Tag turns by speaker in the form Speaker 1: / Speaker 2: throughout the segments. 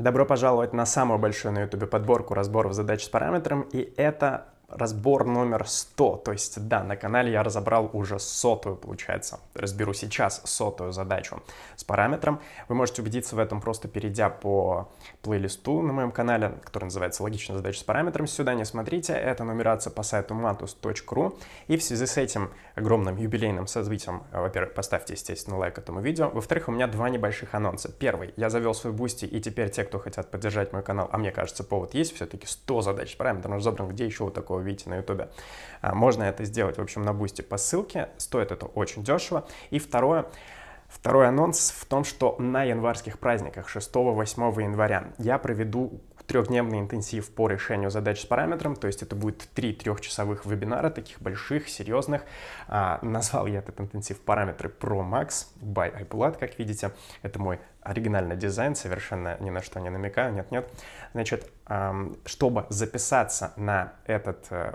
Speaker 1: Добро пожаловать на самую большую на YouTube подборку разборов задач с параметром, и это разбор номер 100. То есть, да, на канале я разобрал уже сотую, получается. Разберу сейчас сотую задачу с параметром. Вы можете убедиться в этом, просто перейдя по плейлисту на моем канале, который называется «Логичная задача с параметром». Сюда не смотрите, это нумерация по сайту matus.ru. И в связи с этим огромным юбилейным созвитием, во-первых, поставьте, естественно, лайк этому видео. Во-вторых, у меня два небольших анонса. Первый, я завел свой бусти, и теперь те, кто хотят поддержать мой канал, а мне кажется, повод есть, все-таки 100 задач с параметром разобран, где еще вот такой увидите на Ютубе. А, можно это сделать, в общем, на бусте по ссылке. Стоит это очень дешево. И второе, Второй анонс в том, что на январских праздниках 6-8 января я проведу трехдневный интенсив по решению задач с параметром, то есть это будет три трехчасовых вебинара, таких больших, серьезных. А, назвал я этот интенсив параметры Pro Max by iPlat, как видите. Это мой оригинальный дизайн, совершенно ни на что не намекаю, нет-нет. Значит, чтобы записаться на этот э,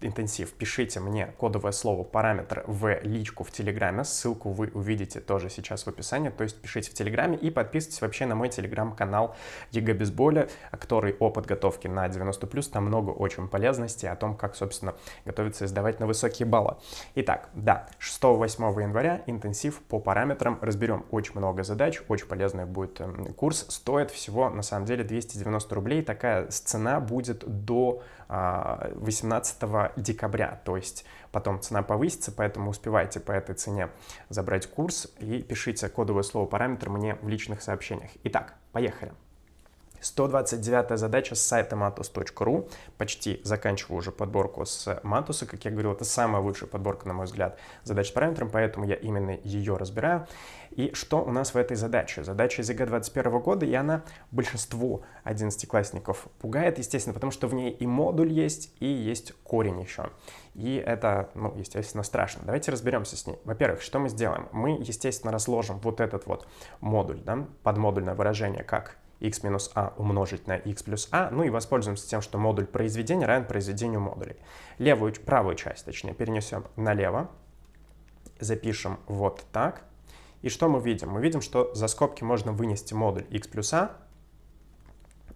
Speaker 1: интенсив, пишите мне кодовое слово параметр в личку в Телеграме. Ссылку вы увидите тоже сейчас в описании. То есть пишите в Телеграме и подписывайтесь вообще на мой Телеграм-канал ЕГЭ без боли, который о подготовке на 90+. Там много очень полезностей о том, как, собственно, готовиться и сдавать на высокие баллы. Итак, да, 6-8 января интенсив по параметрам. Разберем очень много задач, очень полезный будет эм, курс. Стоит всего, на самом деле, 290 рублей. Такая цена будет до 18 а, декабря, то есть потом цена повысится, поэтому успевайте по этой цене забрать курс и пишите кодовое слово параметр мне в личных сообщениях. Итак, поехали! 129 задача с сайта matus.ru. Почти заканчиваю уже подборку с Matus. Как я говорил, это самая лучшая подборка, на мой взгляд, задач с параметром, поэтому я именно ее разбираю. И что у нас в этой задаче? Задача из ЕГЭ 21 года, и она большинство одиннадцатиклассников пугает, естественно, потому что в ней и модуль есть, и есть корень еще. И это, ну, естественно, страшно. Давайте разберемся с ней. Во-первых, что мы сделаем? Мы, естественно, разложим вот этот вот модуль, да, подмодульное выражение, как x минус a а умножить на x плюс a, а, ну и воспользуемся тем, что модуль произведения равен произведению модулей. Левую, правую часть, точнее, перенесем налево, запишем вот так. И что мы видим? Мы видим, что за скобки можно вынести модуль x плюс a, а,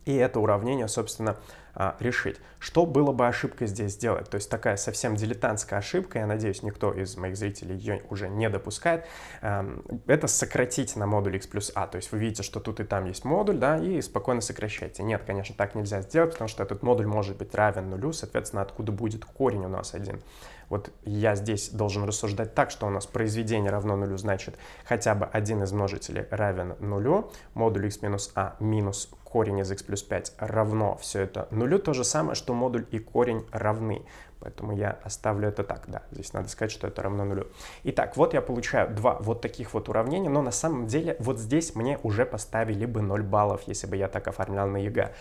Speaker 1: и это уравнение, собственно, а, решить. Что было бы ошибкой здесь сделать? То есть такая совсем дилетантская ошибка, я надеюсь, никто из моих зрителей ее уже не допускает, эм, это сократить на модуль x плюс a. А. То есть вы видите, что тут и там есть модуль, да, и спокойно сокращайте. Нет, конечно, так нельзя сделать, потому что этот модуль может быть равен нулю, соответственно, откуда будет корень у нас один. Вот я здесь должен рассуждать так, что у нас произведение равно нулю, значит, хотя бы один из множителей равен нулю, модуль x минус a а минус корень из x плюс 5 равно все это нулю, то же самое, что модуль и корень равны. Поэтому я оставлю это так, да, здесь надо сказать, что это равно нулю. Итак, вот я получаю два вот таких вот уравнения, но на самом деле вот здесь мне уже поставили бы 0 баллов, если бы я так оформлял на ЕГЭ.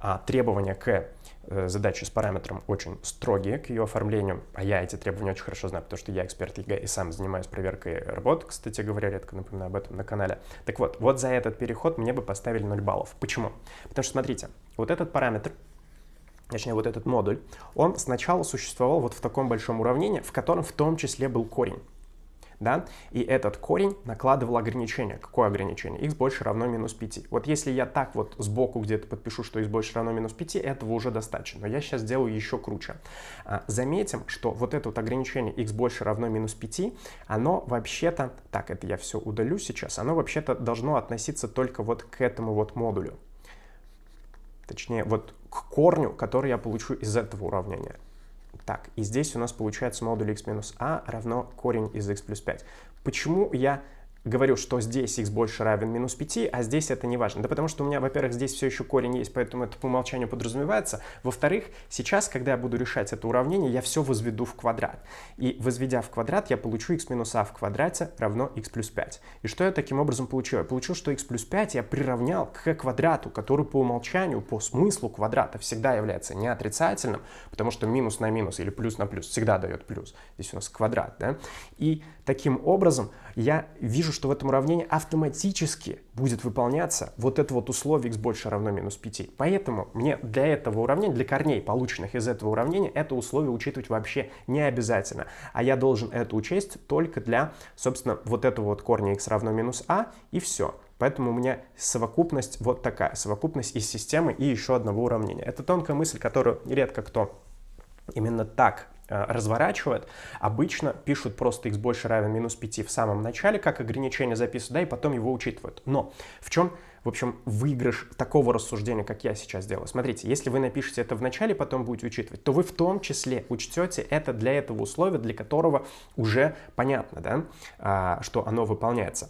Speaker 1: А, требования к Э, задачи с параметром очень строгие к ее оформлению, а я эти требования очень хорошо знаю, потому что я эксперт ЕГЭ и сам занимаюсь проверкой работ, кстати говоря, редко напоминаю об этом на канале. Так вот, вот за этот переход мне бы поставили 0 баллов. Почему? Потому что, смотрите, вот этот параметр, точнее вот этот модуль, он сначала существовал вот в таком большом уравнении, в котором в том числе был корень да, и этот корень накладывал ограничение. Какое ограничение? x больше равно минус 5. Вот если я так вот сбоку где-то подпишу, что x больше равно минус 5, этого уже достаточно. Но я сейчас сделаю еще круче. А, заметим, что вот это вот ограничение x больше равно минус 5, оно вообще-то, так, это я все удалю сейчас, оно вообще-то должно относиться только вот к этому вот модулю. Точнее, вот к корню, который я получу из этого уравнения так. И здесь у нас получается модуль x минус a а равно корень из x плюс 5. Почему я говорю, что здесь x больше равен минус 5, а здесь это не важно. Да потому что у меня, во-первых, здесь все еще корень есть, поэтому это по умолчанию подразумевается. Во-вторых, сейчас, когда я буду решать это уравнение, я все возведу в квадрат. И возведя в квадрат, я получу x минус а в квадрате равно x плюс 5. И что я таким образом получил? Я получил, что x плюс 5 я приравнял к квадрату, который по умолчанию, по смыслу квадрата всегда является не отрицательным, потому что минус на минус или плюс на плюс всегда дает плюс. Здесь у нас квадрат, да? И таким образом я вижу, что в этом уравнении автоматически будет выполняться вот это вот условие x больше равно минус 5. Поэтому мне для этого уравнения, для корней, полученных из этого уравнения, это условие учитывать вообще не обязательно. А я должен это учесть только для, собственно, вот этого вот корня x равно минус а, и все. Поэтому у меня совокупность вот такая, совокупность из системы и еще одного уравнения. Это тонкая мысль, которую редко кто именно так Э, разворачивают, обычно пишут просто x больше равен минус 5 в самом начале, как ограничение записывают, да, и потом его учитывают. Но в чем, в общем, выигрыш такого рассуждения, как я сейчас делаю? Смотрите, если вы напишете это в начале, потом будете учитывать, то вы в том числе учтете это для этого условия, для которого уже понятно, да, а, что оно выполняется.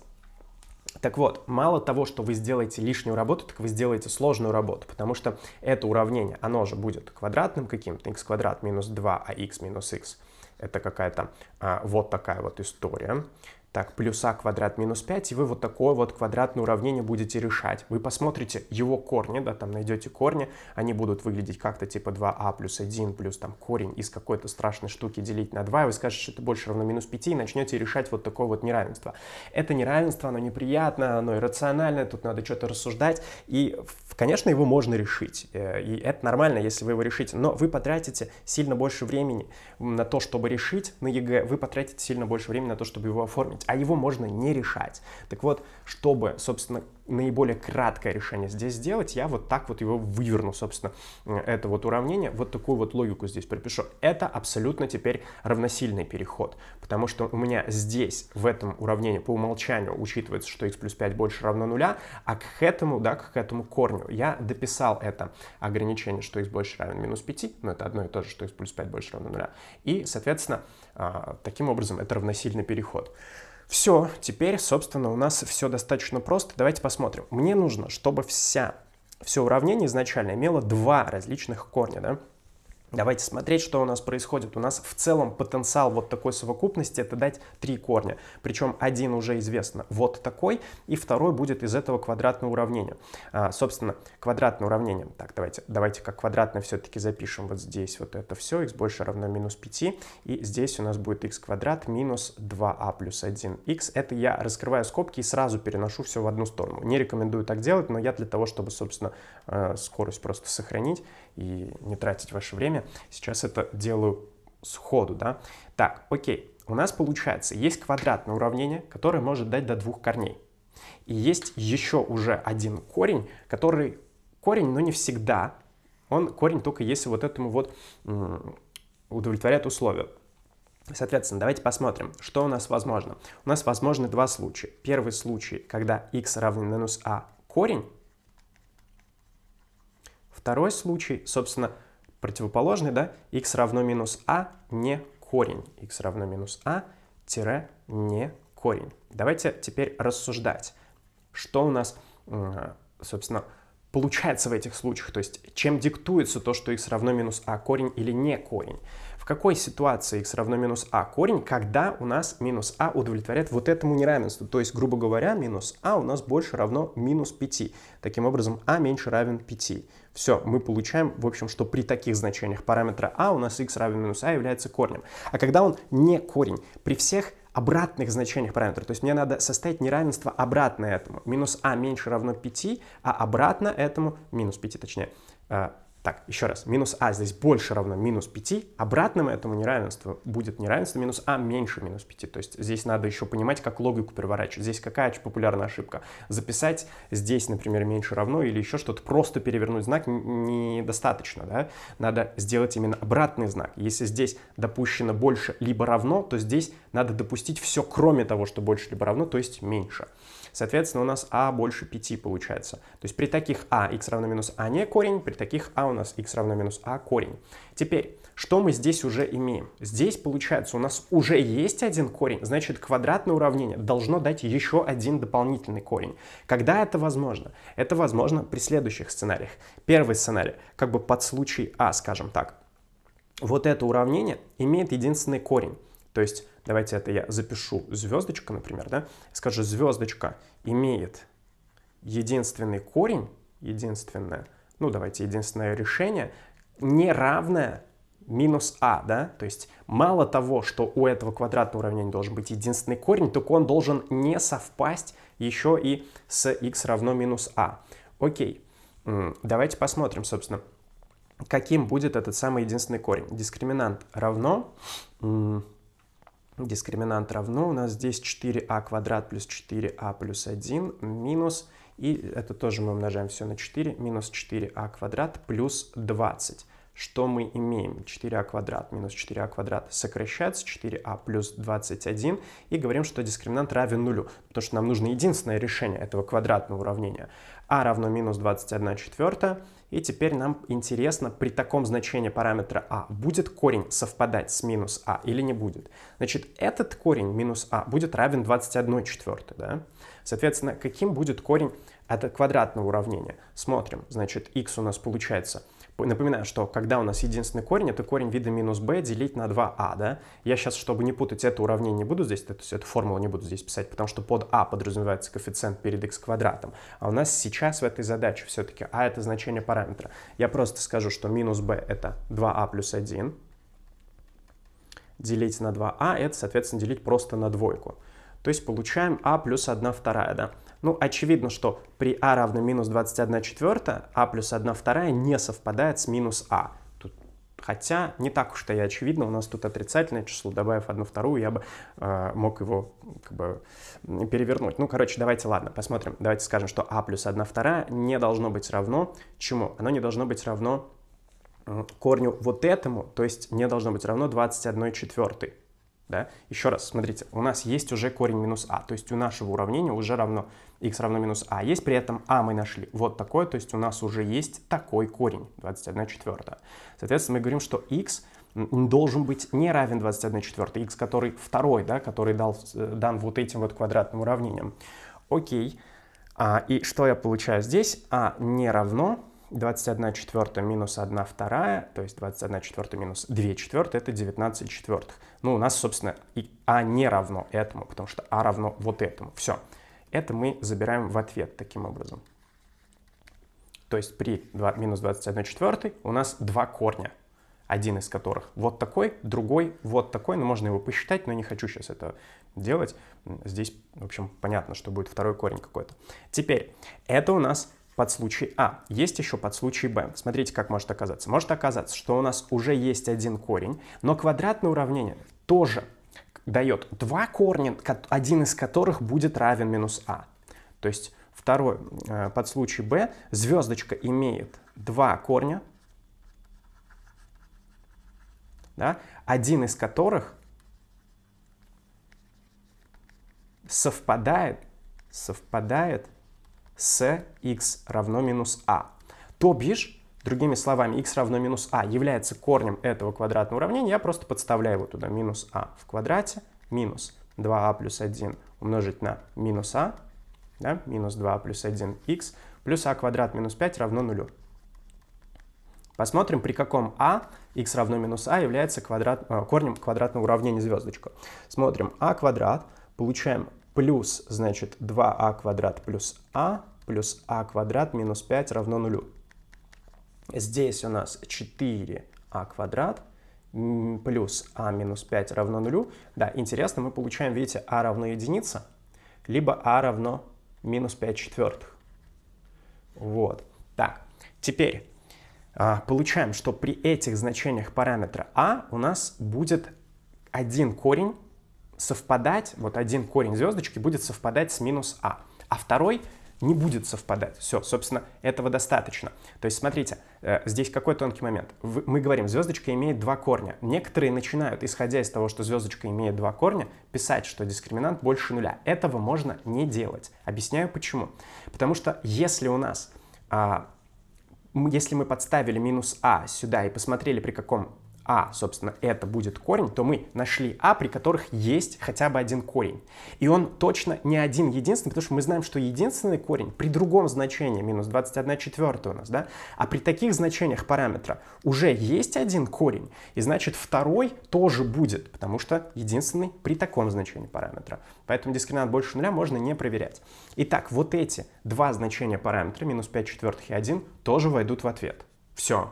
Speaker 1: Так вот, мало того, что вы сделаете лишнюю работу, так вы сделаете сложную работу, потому что это уравнение, оно же будет квадратным каким-то, x квадрат минус 2, а x минус x это какая-то а, вот такая вот история так, плюс а квадрат минус 5, и вы вот такое вот квадратное уравнение будете решать. Вы посмотрите его корни, да, там найдете корни, они будут выглядеть как-то типа 2а а плюс 1 плюс там корень из какой-то страшной штуки делить на 2, и вы скажете, что это больше равно минус 5, и начнете решать вот такое вот неравенство. Это неравенство, оно неприятное, оно иррациональное, тут надо что-то рассуждать, и, конечно, его можно решить, э, и это нормально, если вы его решите, но вы потратите сильно больше времени на то, чтобы решить на ЕГЭ, вы потратите сильно больше времени на то, чтобы его оформить делать, а его можно не решать. Так вот, чтобы, собственно, наиболее краткое решение здесь сделать, я вот так вот его выверну, собственно, это вот уравнение, вот такую вот логику здесь пропишу. Это абсолютно теперь равносильный переход, потому что у меня здесь, в этом уравнении по умолчанию учитывается, что x плюс 5 больше равно нуля, а к этому, да, к этому корню я дописал это ограничение, что x больше равен минус 5, но это одно и то же, что x плюс 5 больше равно нуля, и, соответственно, а, таким образом это равносильный переход. Все, теперь, собственно, у нас все достаточно просто. Давайте посмотрим. Мне нужно, чтобы вся, все уравнение изначально имело два различных корня, да? Давайте смотреть, что у нас происходит. У нас в целом потенциал вот такой совокупности это дать три корня. Причем один уже известно вот такой, и второй будет из этого квадратного уравнения. А, собственно, квадратное уравнение. Так, давайте, давайте как квадратное все-таки запишем вот здесь вот это все. x больше равно минус 5. И здесь у нас будет x квадрат минус 2а а плюс 1x. Это я раскрываю скобки и сразу переношу все в одну сторону. Не рекомендую так делать, но я для того, чтобы, собственно, э, скорость просто сохранить, и не тратить ваше время. Сейчас это делаю сходу, да. Так, окей, у нас получается, есть квадратное уравнение, которое может дать до двух корней. И есть еще уже один корень, который корень, но не всегда. Он корень только если вот этому вот удовлетворяет условия. Соответственно, давайте посмотрим, что у нас возможно. У нас возможны два случая. Первый случай, когда x равен минус а корень, Второй случай, собственно, противоположный, да, x равно минус а не корень. x равно минус а тире не корень. Давайте теперь рассуждать, что у нас, собственно, получается в этих случаях, то есть чем диктуется то, что x равно минус а корень или не корень. В какой ситуации x равно минус а корень, когда у нас минус а удовлетворяет вот этому неравенству. То есть, грубо говоря, минус а у нас больше равно минус 5. Таким образом, а меньше равен 5. Все, мы получаем, в общем, что при таких значениях параметра а у нас x равен минус а является корнем. А когда он не корень, при всех обратных значениях параметра. То есть мне надо составить неравенство обратное этому. Минус а меньше равно 5, а обратно этому, минус 5 точнее, а, так, еще раз, минус а здесь больше равно минус 5, обратным этому неравенству будет неравенство минус а меньше минус 5. То есть здесь надо еще понимать, как логику переворачивать. Здесь какая популярная ошибка? Записать здесь, например, меньше равно или еще что-то, просто перевернуть знак недостаточно, да? Надо сделать именно обратный знак. Если здесь допущено больше либо равно, то здесь надо допустить все, кроме того, что больше либо равно, то есть меньше. Соответственно, у нас а больше 5 получается. То есть при таких а x равно минус а не корень, при таких а у нас x равно минус а корень. Теперь, что мы здесь уже имеем? Здесь, получается, у нас уже есть один корень, значит, квадратное уравнение должно дать еще один дополнительный корень. Когда это возможно? Это возможно при следующих сценариях. Первый сценарий, как бы под случай А, скажем так. Вот это уравнение имеет единственный корень. То есть давайте это я запишу звездочка, например, да, скажу звездочка имеет единственный корень, единственное, ну давайте единственное решение, не равное минус а, да, то есть мало того, что у этого квадратного уравнения должен быть единственный корень, только он должен не совпасть еще и с x равно минус а. Окей, давайте посмотрим, собственно, каким будет этот самый единственный корень. Дискриминант равно ну, дискриминант равно у нас здесь 4а квадрат плюс 4а плюс 1 минус, и это тоже мы умножаем все на 4, минус 4а квадрат плюс 20. Что мы имеем? 4а квадрат минус 4а квадрат сокращается, 4а плюс 21, и говорим, что дискриминант равен нулю, потому что нам нужно единственное решение этого квадратного уравнения а равно минус 21 четвертая. И теперь нам интересно, при таком значении параметра а будет корень совпадать с минус а или не будет. Значит, этот корень минус а будет равен 21 четвертой, да? Соответственно, каким будет корень этого квадратного уравнения? Смотрим, значит, x у нас получается Напоминаю, что когда у нас единственный корень, это корень вида минус b делить на 2a, да? Я сейчас, чтобы не путать это уравнение, не буду здесь, то есть эту формулу не буду здесь писать, потому что под a подразумевается коэффициент перед x квадратом. А у нас сейчас в этой задаче все-таки a это значение параметра. Я просто скажу, что минус b это 2a плюс 1, делить на 2а, это, соответственно, делить просто на двойку. То есть получаем а плюс 1 вторая, да. Ну, очевидно, что при а равно минус 21 четвертая, а плюс 1 вторая не совпадает с минус а. Тут, хотя не так уж-то и очевидно, у нас тут отрицательное число, добавив 1 вторую, я бы э, мог его как бы перевернуть. Ну, короче, давайте, ладно, посмотрим. Давайте скажем, что а плюс 1 вторая не должно быть равно чему? Оно не должно быть равно корню вот этому, то есть не должно быть равно 21 четвертой. Да? Еще раз, смотрите, у нас есть уже корень минус а, то есть у нашего уравнения уже равно x равно минус а есть, при этом а мы нашли вот такое, то есть у нас уже есть такой корень, 21 четвертая. Соответственно, мы говорим, что x должен быть не равен 21 четвертой, x, который второй, да, который дал, э, дан вот этим вот квадратным уравнением. Окей. А, и что я получаю здесь? а не равно 21 четвертая минус 1 вторая, то есть 21 четвертая минус 2 четвертая, это 19 четвертых. Ну, у нас, собственно, и А не равно этому, потому что А равно вот этому. Все. Все. Это мы забираем в ответ таким образом. То есть при 2, минус 21 четвертой у нас два корня, один из которых вот такой, другой вот такой, но можно его посчитать, но не хочу сейчас это делать. Здесь, в общем, понятно, что будет второй корень какой-то. Теперь, это у нас под случай А. Есть еще под случай Б. Смотрите, как может оказаться. Может оказаться, что у нас уже есть один корень, но квадратное уравнение тоже дает два корня, один из которых будет равен минус а. То есть второй э, под случай b звездочка имеет два корня, да, один из которых совпадает, совпадает с x равно минус а. То бишь, Другими словами, x равно минус а является корнем этого квадратного уравнения, я просто подставляю его туда. Минус а в квадрате минус 2а а плюс 1 умножить на минус а, да, минус 2а а плюс 1х, плюс а квадрат минус 5 равно 0. Посмотрим, при каком а x равно минус а является квадрат, э, корнем квадратного уравнения звездочка. Смотрим, а квадрат, получаем плюс, значит, 2а а квадрат плюс а, плюс а квадрат минус 5 равно 0. Здесь у нас 4а квадрат плюс а минус 5 равно 0. Да, интересно, мы получаем, видите, а равно единице, либо а равно минус 5 четвертых. Вот. Так, теперь а, получаем, что при этих значениях параметра а у нас будет один корень совпадать, вот один корень звездочки будет совпадать с минус а, а второй не будет совпадать. Все, собственно, этого достаточно. То есть, смотрите, э, здесь какой тонкий момент. Мы говорим, звездочка имеет два корня. Некоторые начинают, исходя из того, что звездочка имеет два корня, писать, что дискриминант больше нуля. Этого можно не делать. Объясняю почему. Потому что если у нас а, если мы подставили минус а сюда и посмотрели, при каком а, собственно, это будет корень, то мы нашли а, при которых есть хотя бы один корень. И он точно не один единственный, потому что мы знаем, что единственный корень при другом значении, минус 21 четвертая у нас, да, а при таких значениях параметра уже есть один корень, и значит второй тоже будет, потому что единственный при таком значении параметра. Поэтому дискриминант больше нуля можно не проверять. Итак, вот эти два значения параметра, минус 5 четвертых и 1, тоже войдут в ответ. Все,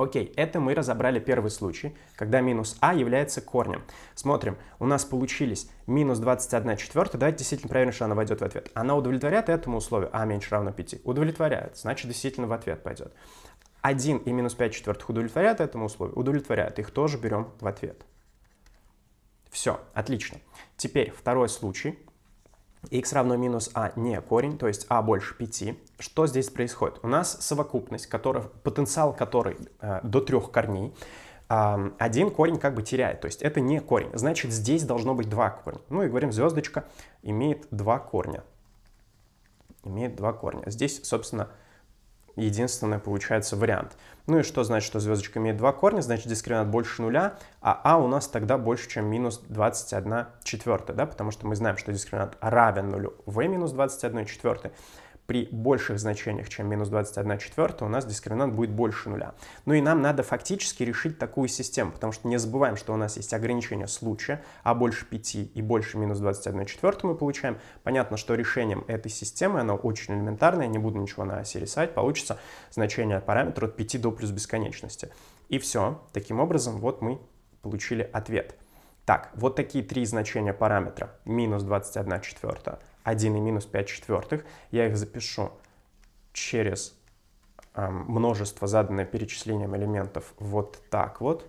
Speaker 1: Окей, это мы разобрали первый случай, когда минус а является корнем. Смотрим, у нас получились минус 21 четвертая. Давайте действительно проверим, что она войдет в ответ. Она удовлетворяет этому условию, а меньше равно 5. Удовлетворяет, значит действительно в ответ пойдет. 1 и минус 5 четвертых удовлетворяют этому условию? Удовлетворяют, их тоже берем в ответ. Все, отлично. Теперь второй случай x равно минус а не корень, то есть а больше 5. Что здесь происходит? У нас совокупность, который, потенциал которой э, до трех корней, э, один корень как бы теряет, то есть это не корень. Значит, здесь должно быть два корня. Ну и говорим, звездочка имеет два корня. Имеет два корня. Здесь, собственно, единственный получается вариант. Ну и что значит, что звездочка имеет два корня? Значит, дискриминант больше нуля, а а у нас тогда больше, чем минус 21 четвертая, да, потому что мы знаем, что дискриминант равен нулю В минус 21 четвертая при больших значениях, чем минус 21 четвертая, у нас дискриминант будет больше нуля. Ну и нам надо фактически решить такую систему, потому что не забываем, что у нас есть ограничение случая, а больше 5 и больше минус 21 четвертую мы получаем. Понятно, что решением этой системы, оно очень элементарное, не буду ничего на оси рисовать, получится значение параметра от 5 до плюс бесконечности. И все. Таким образом, вот мы получили ответ. Так, вот такие три значения параметра. Минус 21 четвертая, 1 и минус 5 четвертых, я их запишу через множество заданное перечислением элементов вот так вот.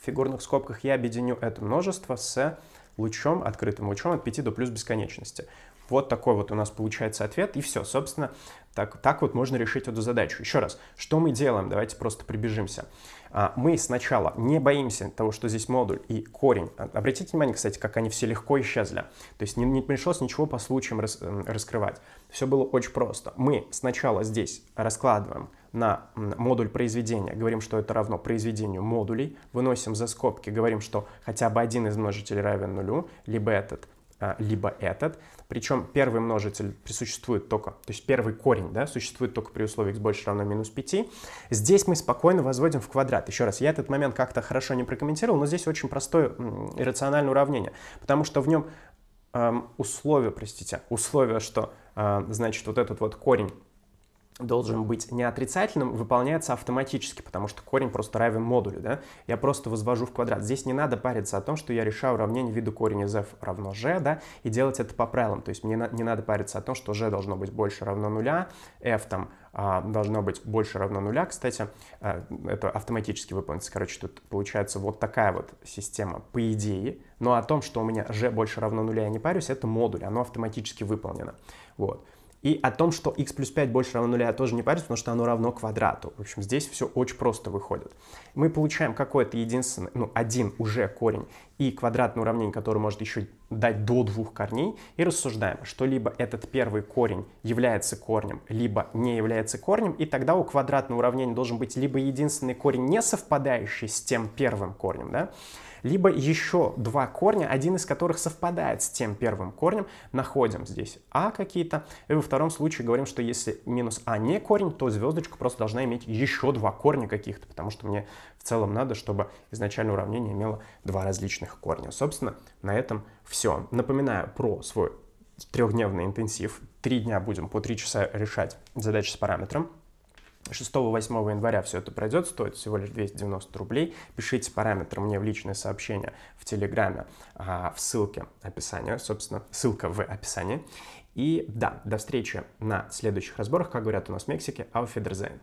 Speaker 1: В фигурных скобках я объединю это множество с лучом, открытым лучом от 5 до плюс бесконечности. Вот такой вот у нас получается ответ, и все. Собственно, так, так вот можно решить эту задачу. Еще раз, что мы делаем? Давайте просто прибежимся. А, мы сначала не боимся того, что здесь модуль и корень. А, обратите внимание, кстати, как они все легко исчезли. То есть не, не пришлось ничего по случаям рас, раскрывать. Все было очень просто. Мы сначала здесь раскладываем на модуль произведения, говорим, что это равно произведению модулей, выносим за скобки, говорим, что хотя бы один из множителей равен нулю, либо этот а, либо этот. Причем первый множитель присуществует только, то есть первый корень, да, существует только при условии x больше равно минус 5. Здесь мы спокойно возводим в квадрат. Еще раз, я этот момент как-то хорошо не прокомментировал, но здесь очень простое иррациональное уравнение, потому что в нем эм, условие, простите, условие, что э, значит вот этот вот корень должен быть не отрицательным, выполняется автоматически, потому что корень просто равен модулю, да? Я просто возвожу в квадрат. Здесь не надо париться о том, что я решаю уравнение виду корень из f равно g, да, и делать это по правилам. То есть мне не надо париться о том, что g должно быть больше равно нуля, f там а, должно быть больше равно нуля, кстати. А, это автоматически выполнится. Короче, тут получается вот такая вот система, по идее. Но о том, что у меня g больше равно нуля, я не парюсь, это модуль, оно автоматически выполнено. Вот. И о том, что x плюс 5 больше равно нуля, тоже не парится, потому что оно равно квадрату. В общем, здесь все очень просто выходит. Мы получаем какой-то единственный, ну, один уже корень и квадратное уравнение, которое может еще дать до двух корней, и рассуждаем, что либо этот первый корень является корнем, либо не является корнем, и тогда у квадратного уравнения должен быть либо единственный корень, не совпадающий с тем первым корнем, да, либо еще два корня, один из которых совпадает с тем первым корнем, находим здесь а какие-то, и во втором случае говорим, что если минус а не корень, то звездочка просто должна иметь еще два корня каких-то, потому что мне в целом надо, чтобы изначально уравнение имело два различных корня. Собственно, на этом все. Напоминаю про свой трехдневный интенсив. Три дня будем по три часа решать задачи с параметром. 6-8 января все это пройдет, стоит всего лишь 290 рублей. Пишите параметры мне в личное сообщение в Телеграме а, в ссылке описания, собственно, ссылка в описании. И да, до встречи на следующих разборах. Как говорят у нас в Мексике, auf Wiedersehen.